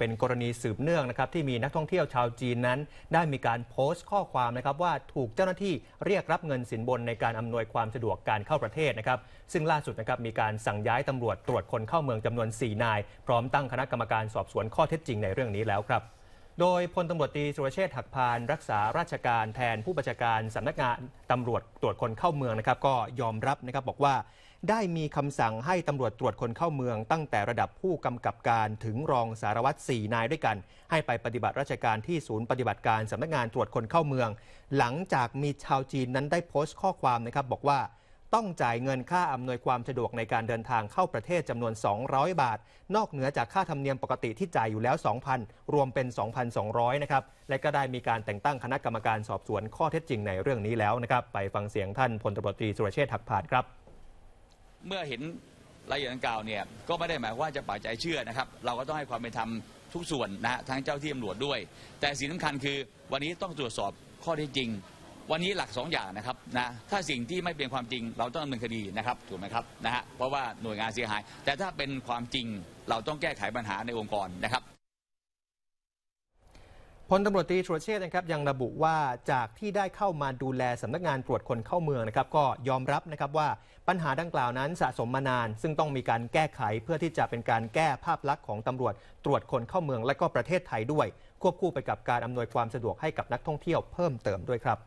เป็นกรณีสืบเนื่องนะครับที่มีนักท่องเที่ยวชาวจีนนั้น ได้มีการโพสต์ข้อความนะครับว่าถูกเจ้าหน้าที่เรียกรับเงินสินบนในการอำนวยความสะดวกการเข้าประเทศนะครับซึ่งล่าสุดนะครับมีการสั่งย้ายตำรวจตรวจคนเข้าเมืองจำนวน 4 นาย พร้อมตั้งคณะกรรมการสอบสวนข้อเท็จจริงในเรื่องนี้แล้วครับโดยพลตำรวจ ตีสุรเชษฐ์หักพานรักษาราชการแทนผู้บัญชาการสำนักงานตำรวจตรวจคนเข้าเมืองนะครับ ก็ยอมรับนะครับบอกว่าได้มีคำสั่งให้ตำรวจตรวจคนเข้าเมือง ตั้งแต่ระดับผู้กำกับการถึงรองสารวัตร4นายด้วยกัน ให้ไปปฏิบัติราชการที่ศูนย์ปฏิบัติการสำนักงานตรวจคนเข้าเมือง หลังจากมีชาวจีนนั้นได้โพสต์ข้อความนะครับบอกว่าต้องจ่ายเงินค่าอำนวยความสะดวกในการเดินทางเข้าประเทศจำนวน 200 บาท นอกเหนือจากค่าธรรมเนียมปกติที่จ่ายอยู่แล้ว 2,000 รวมเป็น 2,200นะครับและก็ได้มีการแต่งตั้งคณะกรรมการสอบสวนข้อเท็จจริงในเรื่องนี้แล้วนะครับไปฟังเสียงท่านพลตบตรีสุรเชษฐ์หักผาดครับ เมื่อเห็นรายละเอียดกล่าวเนี่ยก็ไม่ได้หมายว่าจะป่ายใจเชื่อนะครับเราก็ต้องให้ความเป็นธรรมทุกส่วนนะทั้งเจ้าที่ตำรวจด้วย แต่สิ่งสำคัญคือวันนี้ต้องตรวจสอบข้อเท็จจริงวันนี้หลัก2ออย่างนะครับนะถ้าสิ่งที่ไม่เป็นความจริงเราต้องดำเนินคดีนะครับถูกไหมครับนะฮะเพราะว่าหน่วยงานเสียหาย แต่ถ้าเป็นความจริงเราต้องแก้ไขปัญหาในองค์กรนะครับพลตำรวจตรีชุรเชษนะครับ ยังระบุว่าจากที่ได้เข้ามาดูแลสำนักงานตรวจคนเข้าเมืองนะครับก็ยอมรับนะครับว่าปัญหาดังกล่าวนั้นสะสมมานาน ซึ่งต้องมีการแก้ไขเพื่อที่จะเป็นการแก้ภาพลักษณ์ของตำรวจตรวจคนเข้าเมือง และก็ประเทศไทยด้วย ควบคู่ไปกับการอำนวยความสะดวกให้กับนักท่องเที่ยวเพิ่มเติมด้วยครับ